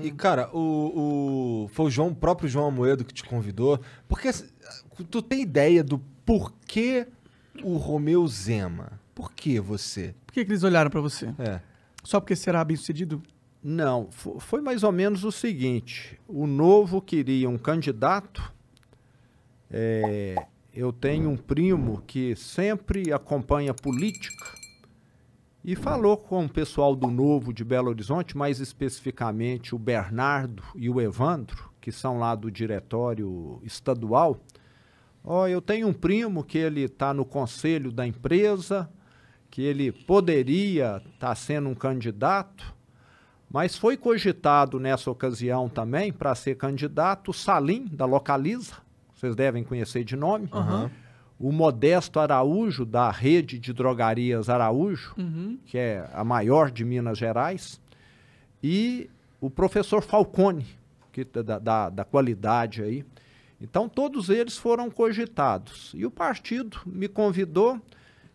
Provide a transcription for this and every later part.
E, hum. cara, o, o, foi o João, o próprio João Amoedo que te convidou. Porque assim, tu tem ideia do porquê o Romeu Zema? Por que você? Por que, que eles olharam para você? É. Só porque será bem sucedido? Não, foi mais ou menos o seguinte: o novo queria um candidato. É, eu tenho um primo que sempre acompanha política e falou com o pessoal do Novo de Belo Horizonte, mais especificamente o Bernardo e o Evandro, que são lá do diretório estadual. Ó, oh, eu tenho um primo que ele está no conselho da empresa, que ele poderia estar tá sendo um candidato, mas foi cogitado nessa ocasião também para ser candidato Salim, da Localiza, vocês devem conhecer de nome. Uhum o Modesto Araújo, da rede de drogarias Araújo, uhum. que é a maior de Minas Gerais, e o professor Falcone, que, tá, da, da, da, qualidade aí. Então, todos eles foram cogitados. E o partido me convidou,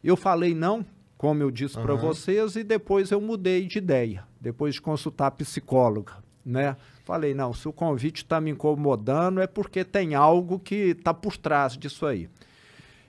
eu falei não, como eu disse uhum. para vocês, e depois eu mudei de ideia, depois de consultar a psicóloga, né? Falei, não, se o convite está me incomodando é porque tem algo que está por trás disso aí.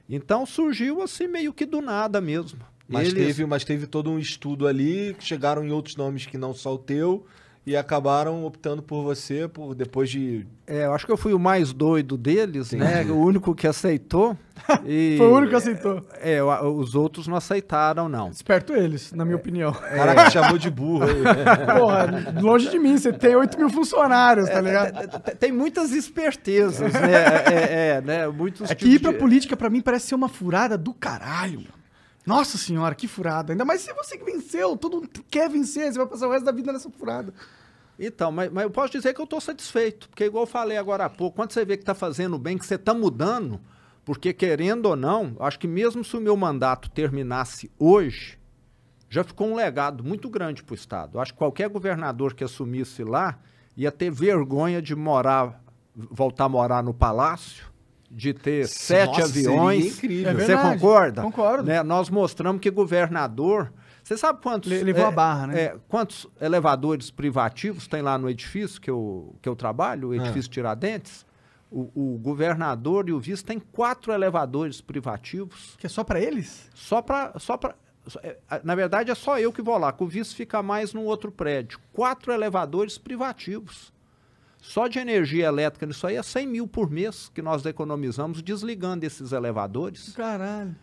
Então surgiu assim meio que do nada mesmo. Mas, Eles... teve, mas teve todo um estudo ali, chegaram em outros nomes que não só o teu e acabaram optando por você por depois de. É, eu acho que eu fui o mais doido deles, Entendi. né? O único que aceitou. E... Foi o único que aceitou. É, é, os outros não aceitaram, não. Esperto eles, na minha é. opinião. Caraca, chamou de burro. Porra, longe de mim, você tem 8 mil funcionários, tá é, ligado? É, tem muitas espertezas, né? É, né? Muitos. É que ir pra política, pra mim, parece ser uma furada do caralho, mano. Nossa senhora, que furada. Ainda mais se você que venceu, todo mundo quer vencer, você vai passar o resto da vida nessa furada. Então, mas, mas eu posso dizer que eu estou satisfeito, porque igual eu falei agora há pouco, quando você vê que está fazendo bem, que você está mudando, porque querendo ou não, acho que mesmo se o meu mandato terminasse hoje, já ficou um legado muito grande para o Estado. Acho que qualquer governador que assumisse lá ia ter vergonha de morar, voltar a morar no palácio de ter sete aviões. Incrível. É, é Você concorda? Concordo. Né? Nós mostramos que governador. Você sabe quantos. Ele levou é, a barra, né? É, quantos elevadores privativos tem lá no edifício que eu, que eu trabalho, o ah. edifício é. Tiradentes? O, o, governador e o vice têm quatro elevadores privativos. Que é só para eles? Só para. Só é, na verdade, é só eu que vou lá, que o vice fica mais num outro prédio. Quatro elevadores privativos. Só de energia elétrica nisso aí é 100 mil por mês que nós economizamos desligando esses elevadores. Caralho.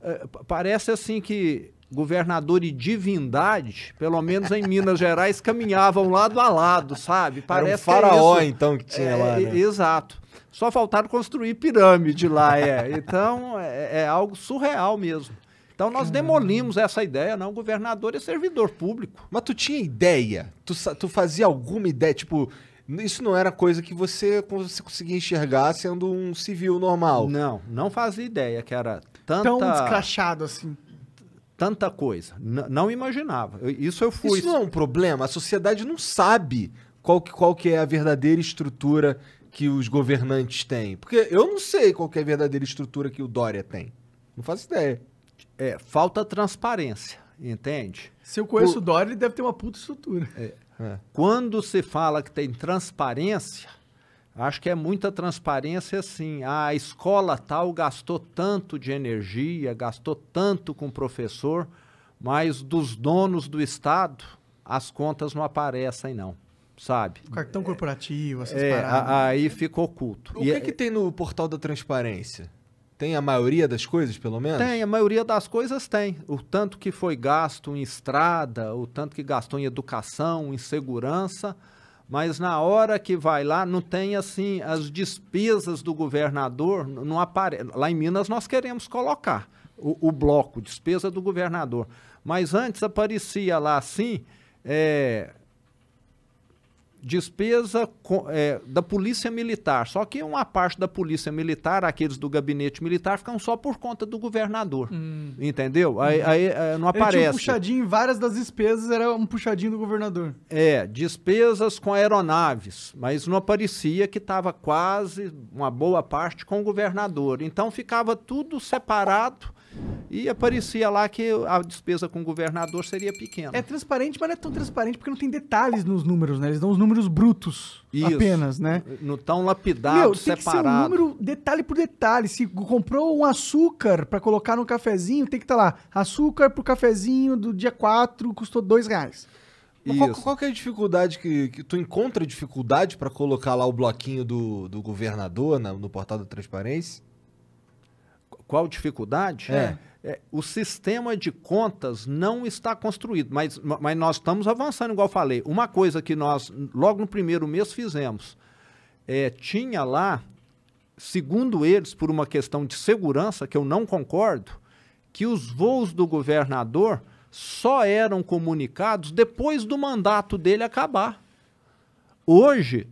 É, parece assim que governador e divindade, pelo menos em Minas Gerais, caminhavam lado a lado, sabe? Parece Era um é faraó, é então, que tinha é, lá. É, né? Exato. Só faltaram construir pirâmide lá, é. Então, é, é algo surreal mesmo. Então nós demolimos essa ideia, não. O governador é servidor público. Mas tu tinha ideia? Tu, tu fazia alguma ideia? Tipo, isso não era coisa que você, você conseguia enxergar sendo um civil normal. Não, não fazia ideia que era tanta... Tão descrachado assim. Tanta coisa. N não imaginava. Eu, isso eu fui... Isso não é um problema. A sociedade não sabe qual que, qual que é a verdadeira estrutura que os governantes têm. Porque eu não sei qual é a verdadeira estrutura que o Dória tem. Não faço ideia. É, falta transparência, entende? Se eu conheço o, o Dória, ele deve ter uma puta estrutura. É. É. Quando se fala que tem transparência, acho que é muita transparência assim. A escola tal gastou tanto de energia, gastou tanto com o professor, mas dos donos do Estado, as contas não aparecem, não sabe? O cartão corporativo, essas é, paradas. Aí fica oculto. O e que, é, é que tem no portal da transparência? Tem a maioria das coisas, pelo menos? Tem, a maioria das coisas tem. O tanto que foi gasto em estrada, o tanto que gastou em educação, em segurança, mas na hora que vai lá, não tem assim, as despesas do governador não aparecem. Lá em Minas nós queremos colocar o, o, bloco, despesa do governador. Mas antes aparecia lá assim, é, despesa é, da Polícia Militar. Só que uma parte da Polícia Militar, aqueles do gabinete militar, ficam só por conta do governador. Hum. Entendeu? Aí, hum. aí, aí é, não aparece. Ele tinha um puxadinho, várias das despesas era um puxadinho do governador. É, despesas com aeronaves, mas não aparecia que estava quase uma boa parte com o governador. Então ficava tudo separado e aparecia lá que a despesa com o governador seria pequena. É transparente, mas não é tão transparente porque não tem detalhes nos números, né? Eles dão os números brutos Isso. apenas, né? Não tão lapidado, Meu, tem Que ser um número detalhe por detalhe. Se comprou um açúcar para colocar no cafezinho, tem que estar tá lá. Açúcar pro cafezinho do dia 4 custou dois reais. Qual, qual, que é a dificuldade que, que tu encontra dificuldade para colocar lá o bloquinho do, do governador na, no portal da transparência? Qual dificuldade? É. é. o sistema de contas não está construído, mas, mas nós estamos avançando, igual falei. Uma coisa que nós, logo no primeiro mês, fizemos. É, tinha lá, segundo eles, por uma questão de segurança, que eu não concordo, que os voos do governador só eram comunicados depois do mandato dele acabar. Hoje,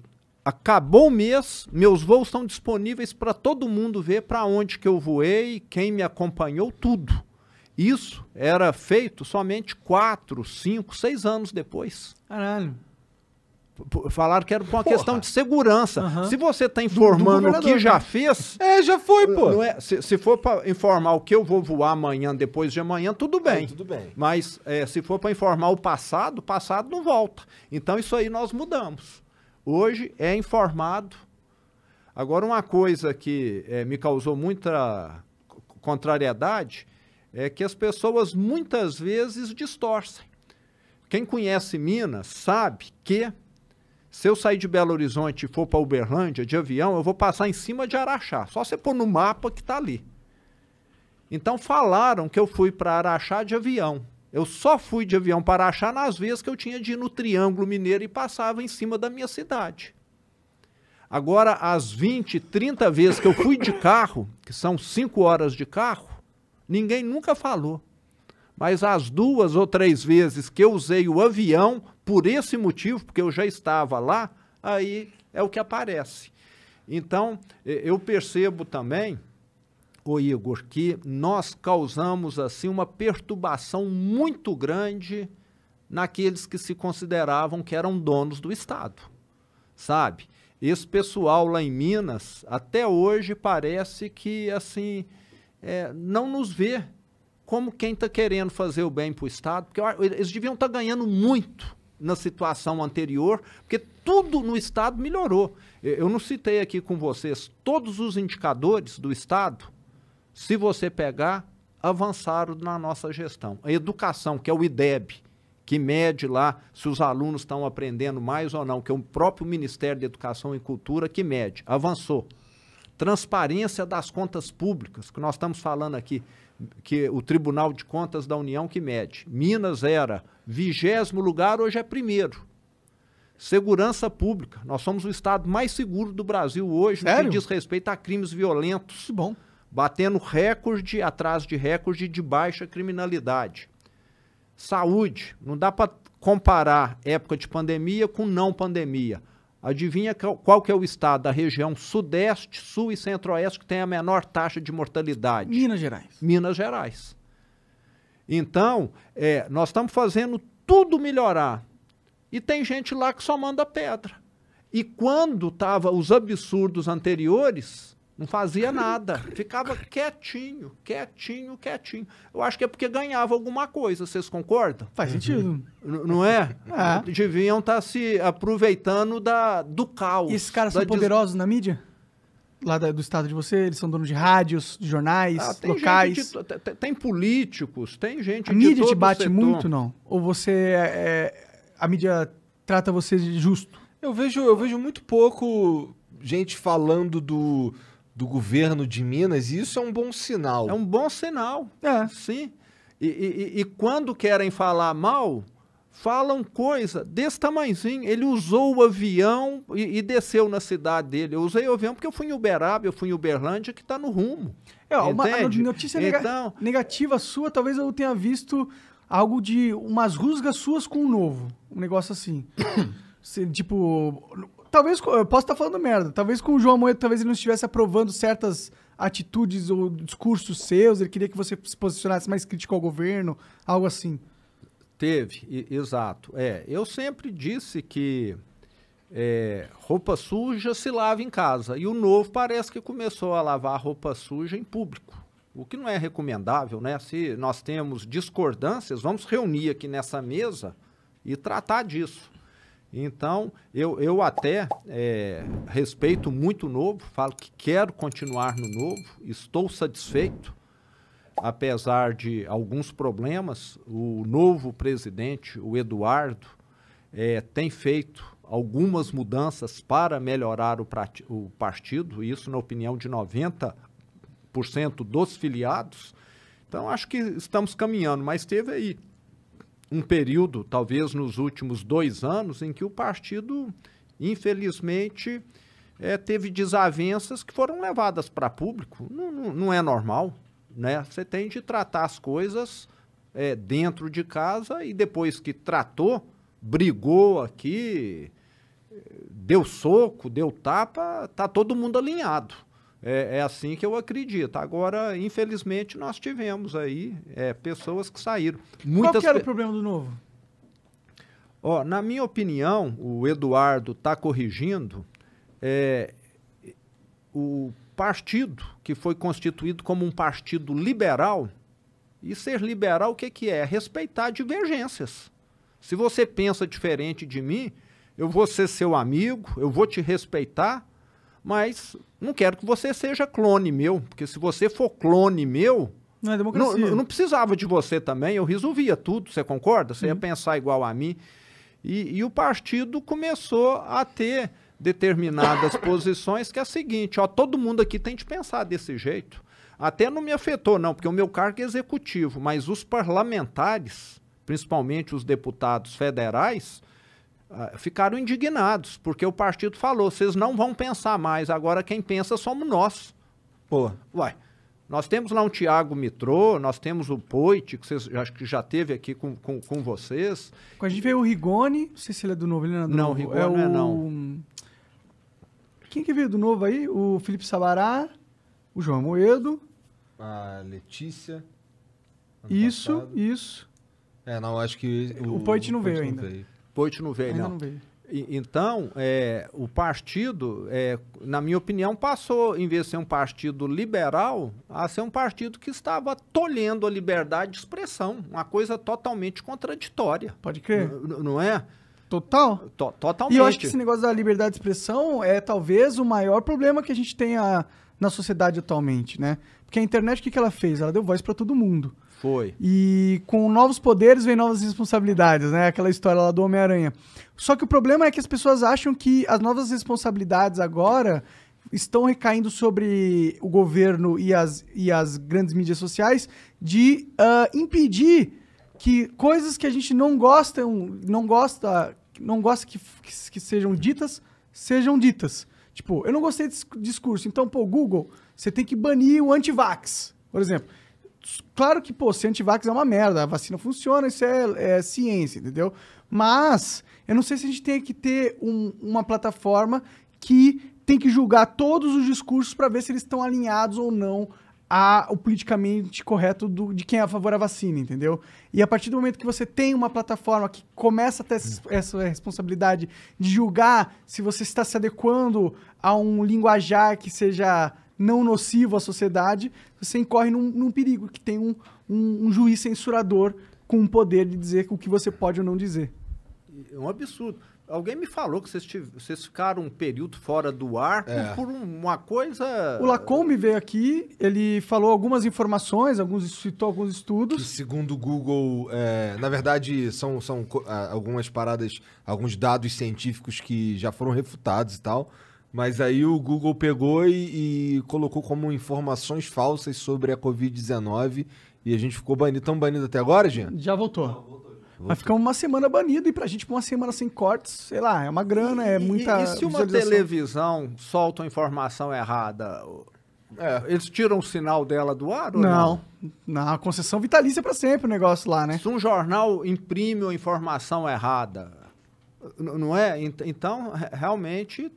acabou o mês, meus voos estão disponíveis para todo mundo ver para onde que eu voei, quem me acompanhou, tudo. Isso era feito somente quatro, cinco, seis anos depois. Caralho. falaram que era por uma Porra. questão de segurança. Uhum. Se você está informando o que já né? fez. É, já foi, pô. É, se, se, for para informar o que eu vou voar amanhã, depois de amanhã, tudo é, bem. É, tudo bem. Mas é, se for para informar o passado, o passado não volta. Então isso aí nós mudamos hoje é informado. Agora, uma coisa que é, me causou muita contrariedade é que as pessoas muitas vezes distorcem. Quem conhece Minas sabe que se eu sair de Belo Horizonte e for para Uberlândia de avião, eu vou passar em cima de Araxá. Só você pôr no mapa que está ali. Então falaram que eu fui para Araxá de avião. Eu só fui de avião para achar nas vezes que eu tinha de ir no Triângulo Mineiro e passava em cima da minha cidade. Agora, as 20, 30 vezes que eu fui de carro, que são 5 horas de carro, ninguém nunca falou. Mas as duas ou três vezes que eu usei o avião, por esse motivo, porque eu já estava lá, aí é o que aparece. Então, eu percebo também ô Igor, que nós causamos assim uma perturbação muito grande naqueles que se consideravam que eram donos do Estado, sabe? Esse pessoal lá em Minas, até hoje parece que assim é, não nos vê como quem está querendo fazer o bem para o Estado, porque eles deviam estar tá ganhando muito na situação anterior, porque tudo no Estado melhorou. Eu não citei aqui com vocês todos os indicadores do Estado, se você pegar, avançaram na nossa gestão. A educação, que é o IDEB, que mede lá se os alunos estão aprendendo mais ou não, que é o próprio Ministério de Educação e Cultura que mede, avançou. Transparência das contas públicas, que nós estamos falando aqui, que o Tribunal de Contas da União que mede. Minas era vigésimo lugar, hoje é primeiro. Segurança pública. Nós somos o estado mais seguro do Brasil hoje Sério? no que diz respeito a crimes violentos. Que bom batendo recorde atrás de recorde de baixa criminalidade. Saúde, não dá para comparar época de pandemia com não pandemia. Adivinha qual que é o estado da região sudeste, sul e centro-oeste que tem a menor taxa de mortalidade? Minas Gerais. Minas Gerais. Então, é, nós estamos fazendo tudo melhorar. E tem gente lá que só manda pedra. E quando estava os absurdos anteriores, não fazia nada. Ficava quietinho, quietinho, quietinho. Eu acho que é porque ganhava alguma coisa, vocês concordam? Faz uhum. sentido. N não é? é? Deviam estar tá se aproveitando da, do caos. E esses caras são poderosos des... na mídia? Lá da, do estado de você? Eles são donos de rádios, de jornais, ah, tem locais? De, tem, tem, políticos, tem gente a mídia te bate muito, não? Ou você... É, é a mídia trata você de justo? Eu vejo, eu vejo muito pouco gente falando do do governo de Minas, e isso é um bom sinal. É um bom sinal, é, sim. E, e, e quando querem falar mal, falam coisa desse tamanhozinho. Ele usou o avião e, e, desceu na cidade dele. Eu usei o avião porque eu fui em Uberaba, eu fui em Uberlândia, que está no rumo. É, uma notícia nega então, negativa sua, talvez eu tenha visto algo de umas rusgas suas com o novo. Um negócio assim. tipo, talvez, eu posso estar tá falando merda, talvez com o João Moedo, talvez ele não estivesse aprovando certas atitudes ou discursos seus, ele queria que você se posicionasse mais crítico ao governo, algo assim. Teve, exato. É, eu sempre disse que é, roupa suja se lava em casa. E o novo parece que começou a lavar roupa suja em público. O que não é recomendável, né? Se nós temos discordâncias, vamos reunir aqui nessa mesa e tratar disso. Então, eu, eu até é, respeito muito o novo, falo que quero continuar no novo, estou satisfeito, apesar de alguns problemas. O novo presidente, o Eduardo, é, tem feito algumas mudanças para melhorar o, o partido, isso na opinião de 90% dos filiados. Então, acho que estamos caminhando, mas teve aí um período, talvez nos últimos dois anos, em que o partido, infelizmente, é, teve desavenças que foram levadas para público. Não, não, não, é normal. Né? Você tem de tratar as coisas é, dentro de casa e depois que tratou, brigou aqui, deu soco, deu tapa, tá todo mundo alinhado. É, é, assim que eu acredito. Agora, infelizmente, nós tivemos aí é, pessoas que saíram. Muitas Qual que era o problema do novo? Ó, na minha opinião, o Eduardo está corrigindo é, o partido que foi constituído como um partido liberal. E ser liberal, o que, que é? é respeitar divergências. Se você pensa diferente de mim, eu vou ser seu amigo, eu vou te respeitar, mas não quero que você seja clone meu, porque se você for clone meu, não, é democracia. não, não precisava de você também, eu resolvia tudo, você concorda? Você uhum. ia pensar igual a mim. E, e o partido começou a ter determinadas posições que é a seguinte, ó, todo mundo aqui tem de pensar desse jeito. Até não me afetou, não, porque o meu cargo é executivo, mas os parlamentares, principalmente os deputados federais, ah, ficaram indignados, porque o partido falou: vocês não vão pensar mais, agora quem pensa somos nós. Pô, uai. Nós temos lá um Tiago Mitrô, nós temos o Poit, que vocês, acho que já teve aqui com, com, com vocês. Quando a gente veio o Rigoni, não sei se ele é do novo, ele não é do não, novo. Rigoni é não, é não. Quem que veio do novo aí? O Felipe Sabará, o João Moedo. A Letícia. Isso, passado. isso. É, não, acho que... O, o Poit não, veio ainda. veio. Poit não veio, Ainda não. não veio. então, é, o partido, é, na minha opinião, passou, em vez de ser um partido liberal, a ser um partido que estava tolhendo a liberdade de expressão. Uma coisa totalmente contraditória. Pode crer. não é? Total. To totalmente. E eu acho que esse negócio da liberdade de expressão é talvez o maior problema que a gente tenha na sociedade atualmente, né? Porque a internet, o que, que ela fez? Ela deu voz para todo mundo. Foi. E com novos poderes vem novas responsabilidades, né? Aquela história lá do Homem-Aranha. Só que o problema é que as pessoas acham que as novas responsabilidades agora estão recaindo sobre o governo e as, e as grandes mídias sociais de uh, impedir que coisas que a gente não gosta, não gosta, não gosta que, que, que sejam ditas, sejam ditas. Tipo, eu não gostei desse discurso, então, pô, Google, você tem que banir o antivax, por exemplo. Claro que, pô, se antivax é uma merda, a vacina funciona, isso é, é ciência, entendeu? Mas eu não sei se a gente tem que ter um, uma plataforma que tem que julgar todos os discursos para ver se eles estão alinhados ou não ao politicamente correto do, de quem é a favor da vacina, entendeu? E a partir do momento que você tem uma plataforma que começa a ter essa responsabilidade de julgar se você está se adequando a um linguajar que seja não nocivo à sociedade, você incorre num, num perigo que tem um, um, um juiz censurador com o poder de dizer o que você pode ou não dizer. É um absurdo. Alguém me falou que vocês, tiv... vocês ficaram um período fora do ar é. por uma coisa. O Lacombe veio aqui, ele falou algumas informações, alguns citou alguns estudos. Que segundo o Google, é, na verdade, são, são algumas paradas, alguns dados científicos que já foram refutados e tal. Mas aí o Google pegou e, e colocou como informações falsas sobre a Covid-19 e a gente ficou banido. tão banidos até agora, Jean? Já voltou. Não, voltou. Vai ficar uma semana banido e pra gente uma semana sem cortes, sei lá, é uma grana, é muita. E, e se uma televisão solta uma informação errada? É, eles tiram o sinal dela do ar? Ou não, não? concessão vitalícia para sempre o negócio lá, né? Se um jornal imprime uma informação errada, não é? Então, realmente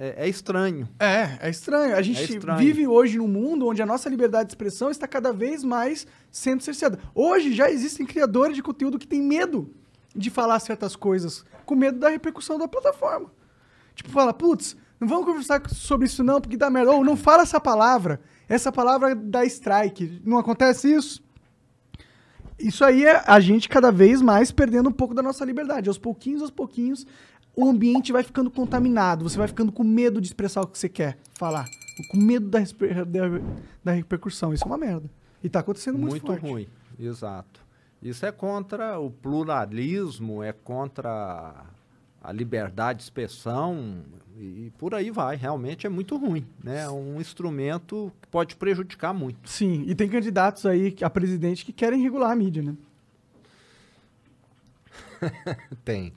é, é, estranho. É, é estranho. A gente é estranho. vive hoje num mundo onde a nossa liberdade de expressão está cada vez mais sendo cerceada. Hoje já existem criadores de conteúdo que têm medo de falar certas coisas, com medo da repercussão da plataforma. Tipo, fala, putz, não vamos conversar sobre isso não, porque dá merda. Ou não fala essa palavra. Essa palavra dá strike. Não acontece isso? Isso aí é a gente cada vez mais perdendo um pouco da nossa liberdade. Aos pouquinhos, aos pouquinhos, o ambiente vai ficando contaminado, você vai ficando com medo de expressar o que você quer falar, com medo da, da, da repercussão. Isso é uma merda. E tá acontecendo muito, muito forte. ruim, exato. Isso é contra o pluralismo, é contra a liberdade de expressão e por aí vai. Realmente é muito ruim, né? É um instrumento que pode prejudicar muito. Sim, e tem candidatos aí a presidente que querem regular a mídia, né? tem.